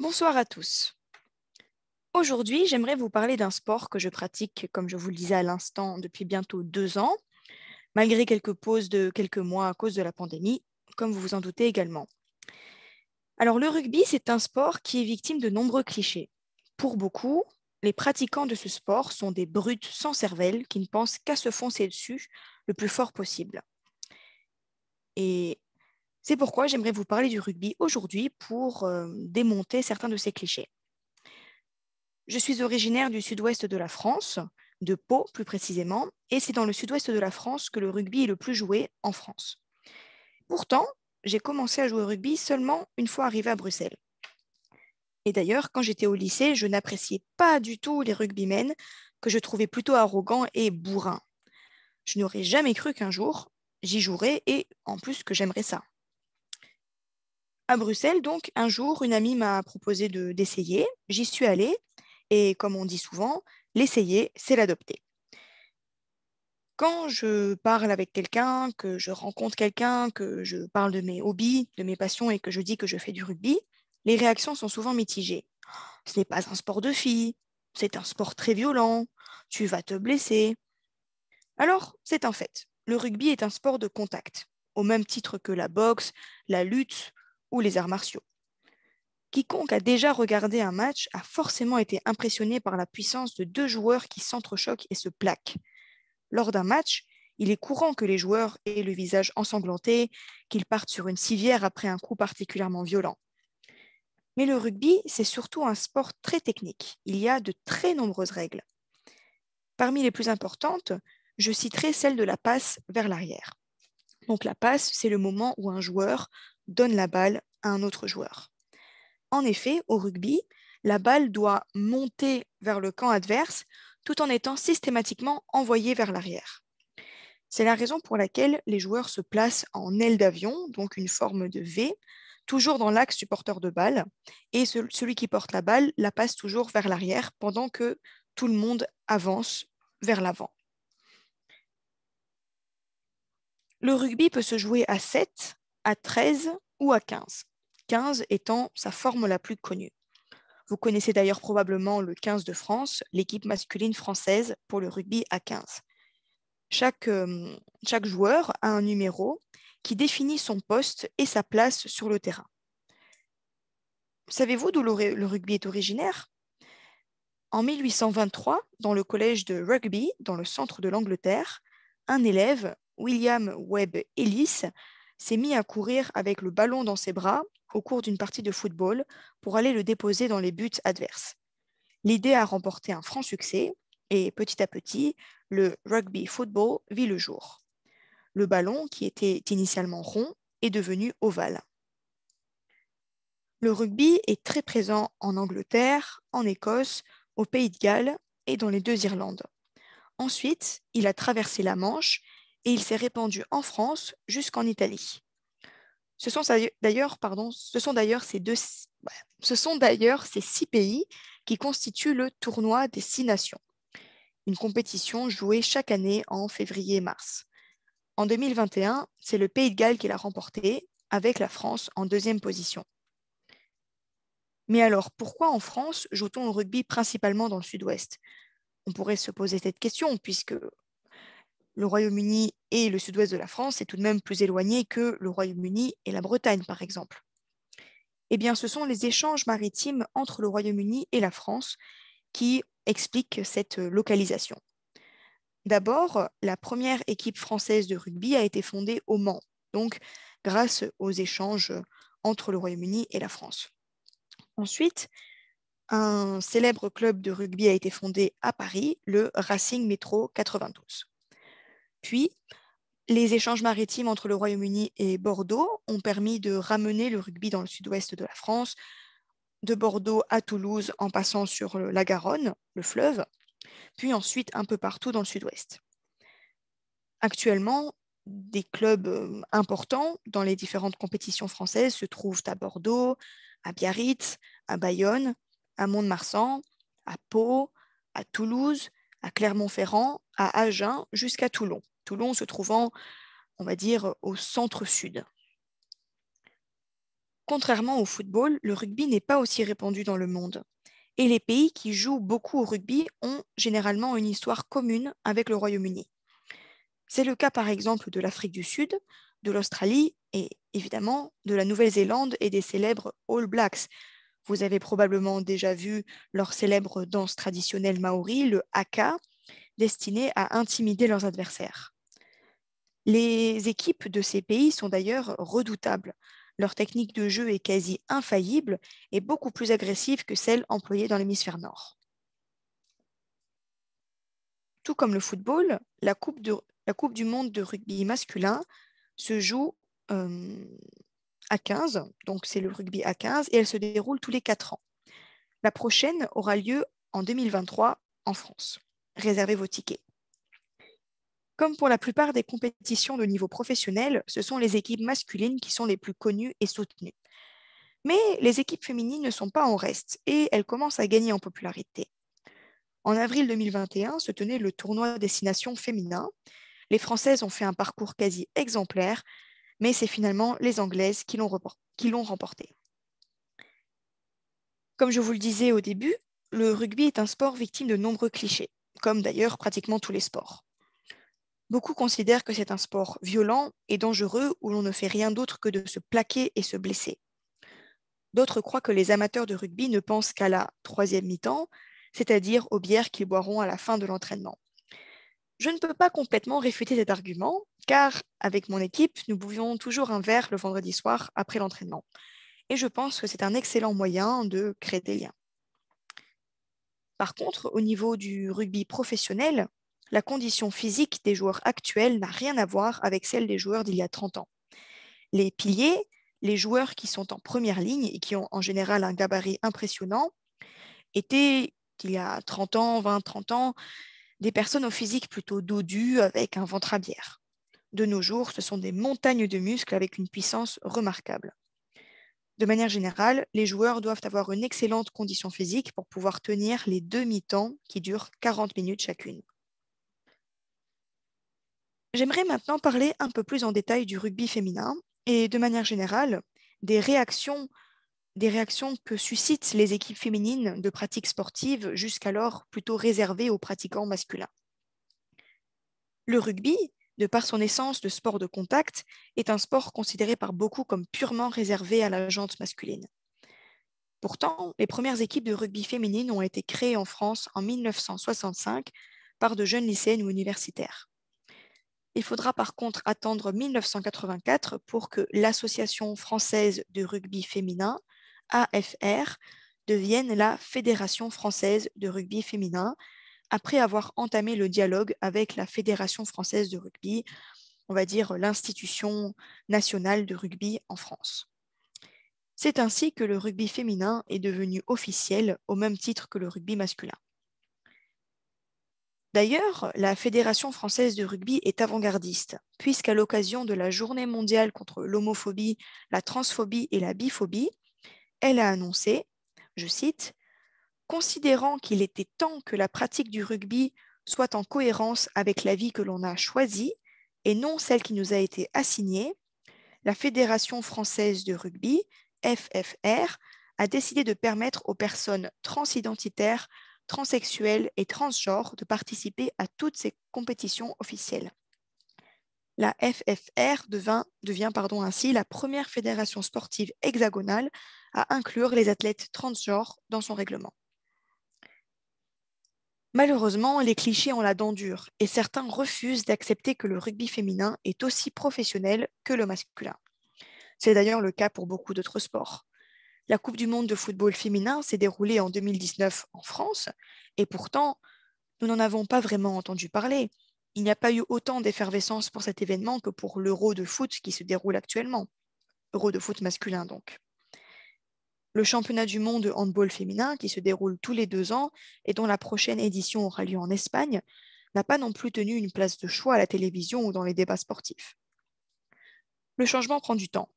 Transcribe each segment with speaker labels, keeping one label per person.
Speaker 1: Bonsoir à tous. Aujourd'hui, j'aimerais vous parler d'un sport que je pratique, comme je vous le disais à l'instant, depuis bientôt deux ans, malgré quelques pauses de quelques mois à cause de la pandémie, comme vous vous en doutez également. Alors le rugby, c'est un sport qui est victime de nombreux clichés. Pour beaucoup, les pratiquants de ce sport sont des brutes sans cervelle qui ne pensent qu'à se foncer dessus le plus fort possible. Et c'est pourquoi j'aimerais vous parler du rugby aujourd'hui pour euh, démonter certains de ces clichés. Je suis originaire du sud-ouest de la France, de Pau plus précisément, et c'est dans le sud-ouest de la France que le rugby est le plus joué en France. Pourtant, j'ai commencé à jouer au rugby seulement une fois arrivé à Bruxelles. Et d'ailleurs, quand j'étais au lycée, je n'appréciais pas du tout les rugbymen, que je trouvais plutôt arrogants et bourrins. Je n'aurais jamais cru qu'un jour, j'y jouerais et en plus que j'aimerais ça. À Bruxelles, donc, un jour, une amie m'a proposé d'essayer. J'y suis allée et, comme on dit souvent, l'essayer, c'est l'adopter. Quand je parle avec quelqu'un, que je rencontre quelqu'un, que je parle de mes hobbies, de mes passions et que je dis que je fais du rugby, les réactions sont souvent mitigées. Oh, ce n'est pas un sport de filles. c'est un sport très violent, tu vas te blesser. Alors, c'est un fait. Le rugby est un sport de contact, au même titre que la boxe, la lutte ou les arts martiaux. Quiconque a déjà regardé un match a forcément été impressionné par la puissance de deux joueurs qui s'entrechoquent et se plaquent. Lors d'un match, il est courant que les joueurs aient le visage ensanglanté, qu'ils partent sur une civière après un coup particulièrement violent. Mais le rugby, c'est surtout un sport très technique. Il y a de très nombreuses règles. Parmi les plus importantes, je citerai celle de la passe vers l'arrière. Donc la passe, c'est le moment où un joueur donne la balle à un autre joueur. En effet, au rugby, la balle doit monter vers le camp adverse tout en étant systématiquement envoyée vers l'arrière. C'est la raison pour laquelle les joueurs se placent en aile d'avion, donc une forme de V, toujours dans l'axe du porteur de balle, et celui qui porte la balle la passe toujours vers l'arrière pendant que tout le monde avance vers l'avant. Le rugby peut se jouer à 7 à 13 ou à 15, 15 étant sa forme la plus connue. Vous connaissez d'ailleurs probablement le 15 de France, l'équipe masculine française pour le rugby à 15. Euh, chaque, joueur a un numéro qui définit son poste et sa place sur le terrain. Savez-vous d'où le, le rugby est originaire En 1823, dans le collège de rugby, dans le centre de l'Angleterre, un élève, William Webb Ellis, s'est mis à courir avec le ballon dans ses bras au cours d'une partie de football pour aller le déposer dans les buts adverses. L'idée a remporté un franc succès et petit à petit, le rugby football vit le jour. Le ballon, qui était initialement rond, est devenu ovale. Le rugby est très présent en Angleterre, en Écosse, au Pays de Galles et dans les deux Irlandes. Ensuite, il a traversé la Manche et il s'est répandu en France jusqu'en Italie. Ce sont d'ailleurs, ces deux, ce ces six pays qui constituent le tournoi des six nations, une compétition jouée chaque année en février mars. En 2021, c'est le Pays de Galles qui l'a remporté, avec la France en deuxième position. Mais alors, pourquoi en France joue-t-on au rugby principalement dans le sud-ouest On pourrait se poser cette question, puisque le Royaume-Uni et le sud-ouest de la France est tout de même plus éloigné que le Royaume-Uni et la Bretagne, par exemple Eh bien, ce sont les échanges maritimes entre le Royaume-Uni et la France qui expliquent cette localisation. D'abord, la première équipe française de rugby a été fondée au Mans, donc grâce aux échanges entre le Royaume-Uni et la France. Ensuite, un célèbre club de rugby a été fondé à Paris, le Racing Métro 92. Puis, les échanges maritimes entre le Royaume-Uni et Bordeaux ont permis de ramener le rugby dans le sud-ouest de la France, de Bordeaux à Toulouse en passant sur la Garonne, le fleuve, puis ensuite un peu partout dans le sud-ouest. Actuellement, des clubs euh, importants dans les différentes compétitions françaises se trouvent à Bordeaux, à Biarritz, à Bayonne, à Mont-de-Marsan, à Pau, à Toulouse, à Clermont-Ferrand, à Agen, jusqu'à Toulon. Toulon se trouvant, on va dire, au centre-sud. Contrairement au football, le rugby n'est pas aussi répandu dans le monde. Et les pays qui jouent beaucoup au rugby ont généralement une histoire commune avec le Royaume-Uni. C'est le cas par exemple de l'Afrique du Sud, de l'Australie et évidemment de la Nouvelle-Zélande et des célèbres All Blacks. Vous avez probablement déjà vu leur célèbre danse traditionnelle maori, le haka, destinée à intimider leurs adversaires. Les équipes de ces pays sont d'ailleurs redoutables. Leur technique de jeu est quasi infaillible et beaucoup plus agressive que celle employée dans l'hémisphère nord. Tout comme le football, la coupe, du monde de rugby masculin se joue euh, à 15, donc c'est le rugby à 15, et elle se déroule tous les 4 ans. La prochaine aura lieu en 2023 en France. Réservez vos tickets. Comme pour la plupart des compétitions de niveau professionnel, ce sont les équipes masculines qui sont les plus connues et soutenues. Mais les équipes féminines ne sont pas en reste et elles commencent à gagner en popularité. En avril 2021 se tenait le tournoi Destination Féminin. Les Françaises ont fait un parcours quasi exemplaire, mais c'est finalement les Anglaises qui l'ont remporté. Comme je vous le disais au début, le rugby est un sport victime de nombreux clichés, comme d'ailleurs pratiquement tous les sports. Beaucoup considèrent que c'est un sport violent et dangereux où l'on ne fait rien d'autre que de se plaquer et se blesser. D'autres croient que les amateurs de rugby ne pensent qu'à la troisième mi-temps, c'est-à-dire aux bières qu'ils boiront à la fin de l'entraînement. Je ne peux pas complètement réfuter cet argument, car avec mon équipe, nous bouvions toujours un verre le vendredi soir après l'entraînement. Et je pense que c'est un excellent moyen de créer des liens. Par contre, au niveau du rugby professionnel, la condition physique des joueurs actuels n'a rien à voir avec celle des joueurs d'il y a 30 ans. Les piliers, les joueurs qui sont en première ligne et qui ont en général un gabarit impressionnant, étaient, il y a 30 ans, 20, 30 ans, des personnes au physique plutôt dodu avec un ventre à bière. De nos jours, ce sont des montagnes de muscles avec une puissance remarquable. De manière générale, les joueurs doivent avoir une excellente condition physique pour pouvoir tenir les demi-temps qui durent 40 minutes chacune. J'aimerais maintenant parler un peu plus en détail du rugby féminin et de manière générale des réactions, que suscitent les équipes féminines de pratiques sportives jusqu'alors plutôt réservées aux pratiquants masculins. Le rugby, de par son essence de sport de contact, est un sport considéré par beaucoup comme purement réservé à la jante masculine. Pourtant, les premières équipes de rugby féminine ont été créées en France en 1965 par de jeunes lycéennes ou universitaires. Il faudra par contre attendre 1984 pour que l'Association française de rugby féminin, AFR, devienne la Fédération française de rugby féminin, après avoir entamé le dialogue avec la Fédération française de rugby, on va dire l'institution nationale de rugby en France. C'est ainsi que le rugby féminin est devenu officiel au même titre que le rugby masculin. D'ailleurs, la Fédération française de rugby est avant-gardiste, puisqu'à l'occasion de la journée mondiale contre l'homophobie, la transphobie et la biphobie, elle a annoncé, je cite, Considérant qu'il était temps que la pratique du rugby soit en cohérence avec la vie que l'on a choisie et non celle qui nous a été assignée, la Fédération française de rugby, FFR, a décidé de permettre aux personnes transidentitaires transsexuels et transgenres de participer à toutes ces compétitions officielles. La FFR devient pardon, ainsi la première fédération sportive hexagonale à inclure les athlètes transgenres dans son règlement. Malheureusement, les clichés ont la dent dure et certains refusent d'accepter que le rugby féminin est aussi professionnel que le masculin. C'est d'ailleurs le cas pour beaucoup d'autres sports. La Coupe du Monde de football féminin s'est déroulée en 2019 en France, et pourtant, nous n'en avons pas vraiment entendu parler. Il n'y a pas eu autant d'effervescence pour cet événement que pour l'Euro de foot qui se déroule actuellement. Euro de foot masculin donc. Le championnat du monde de handball féminin, qui se déroule tous les deux ans et dont la prochaine édition aura lieu en Espagne, n'a pas non plus tenu une place de choix à la télévision ou dans les débats sportifs. Le changement prend du temps.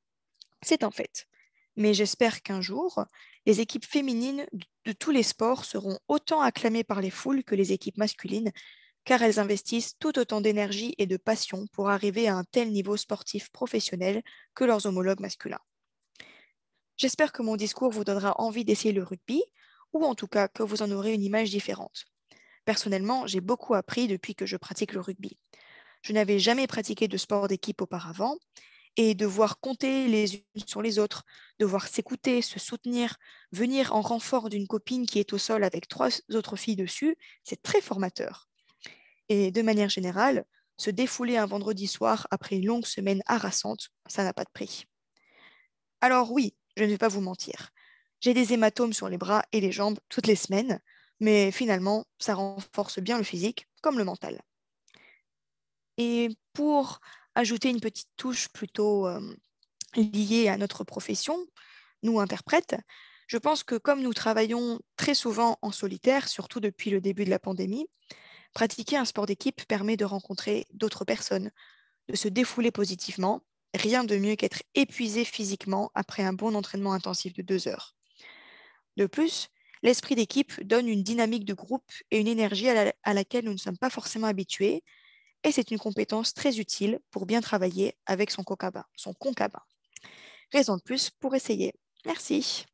Speaker 1: C'est un fait mais j'espère qu'un jour, les équipes féminines de tous les sports seront autant acclamées par les foules que les équipes masculines, car elles investissent tout autant d'énergie et de passion pour arriver à un tel niveau sportif professionnel que leurs homologues masculins. J'espère que mon discours vous donnera envie d'essayer le rugby, ou en tout cas que vous en aurez une image différente. Personnellement, j'ai beaucoup appris depuis que je pratique le rugby. Je n'avais jamais pratiqué de sport d'équipe auparavant, et devoir compter les unes sur les autres, devoir s'écouter, se soutenir, venir en renfort d'une copine qui est au sol avec trois autres filles dessus, c'est très formateur. Et de manière générale, se défouler un vendredi soir après une longue semaine harassante, ça n'a pas de prix. Alors oui, je ne vais pas vous mentir. J'ai des hématomes sur les bras et les jambes toutes les semaines, mais finalement, ça renforce bien le physique comme le mental. Et pour ajouter une petite touche plutôt euh, liée à notre profession, nous interprètes, je pense que comme nous travaillons très souvent en solitaire, surtout depuis le début de la pandémie, pratiquer un sport d'équipe permet de rencontrer d'autres personnes, de se défouler positivement. Rien de mieux qu'être épuisé physiquement après un bon entraînement intensif de deux heures. De plus, l'esprit d'équipe donne une dynamique de groupe et une énergie à laquelle nous ne sommes pas forcément habitués, et c'est une compétence très utile pour bien travailler avec son concaba. Son Raison de plus pour essayer. Merci.